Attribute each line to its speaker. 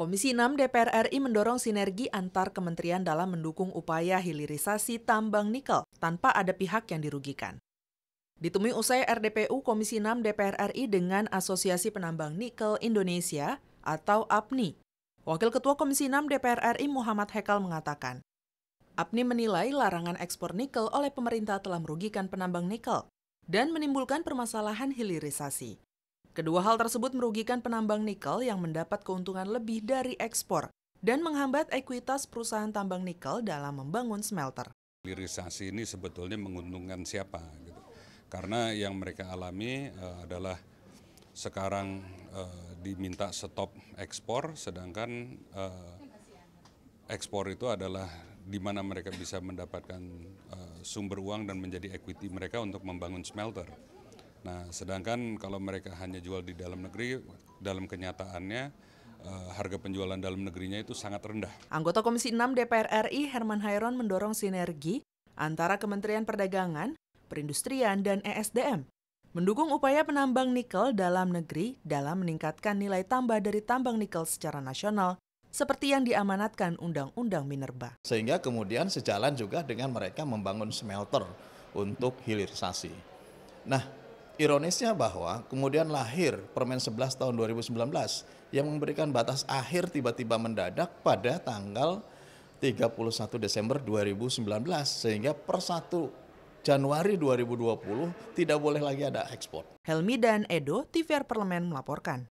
Speaker 1: Komisi 6 DPR RI mendorong sinergi antar kementerian dalam mendukung upaya hilirisasi tambang nikel tanpa ada pihak yang dirugikan. Ditemui usai RDPU Komisi 6 DPR RI dengan Asosiasi Penambang Nikel Indonesia atau APNI. Wakil Ketua Komisi 6 DPR RI Muhammad Hekal mengatakan, APNI menilai larangan ekspor nikel oleh pemerintah telah merugikan penambang nikel dan menimbulkan permasalahan hilirisasi. Kedua hal tersebut merugikan penambang nikel yang mendapat keuntungan lebih dari ekspor dan menghambat ekuitas perusahaan tambang nikel dalam membangun smelter.
Speaker 2: Hilirisasi ini sebetulnya menguntungkan siapa? Gitu. Karena yang mereka alami uh, adalah sekarang uh, diminta stop ekspor, sedangkan uh, ekspor itu adalah di mana mereka bisa mendapatkan uh, sumber uang dan menjadi equity mereka untuk membangun smelter. Nah, sedangkan kalau mereka hanya jual di dalam negeri, dalam kenyataannya uh, harga penjualan dalam negerinya itu sangat rendah.
Speaker 1: Anggota Komisi 6 DPR RI Herman Hairon mendorong sinergi antara Kementerian Perdagangan, Perindustrian, dan ESDM mendukung upaya penambang nikel dalam negeri dalam meningkatkan nilai tambah dari tambang nikel secara nasional seperti yang diamanatkan Undang-Undang Minerba.
Speaker 3: Sehingga kemudian sejalan juga dengan mereka membangun smelter untuk hilirisasi. Nah, Ironisnya bahwa kemudian lahir Permen 11 tahun 2019 yang memberikan batas akhir tiba-tiba mendadak pada tanggal 31 Desember 2019 sehingga per 1 Januari 2020 tidak boleh lagi ada ekspor. Helmi
Speaker 1: dan Edo, TVR Parlemen melaporkan.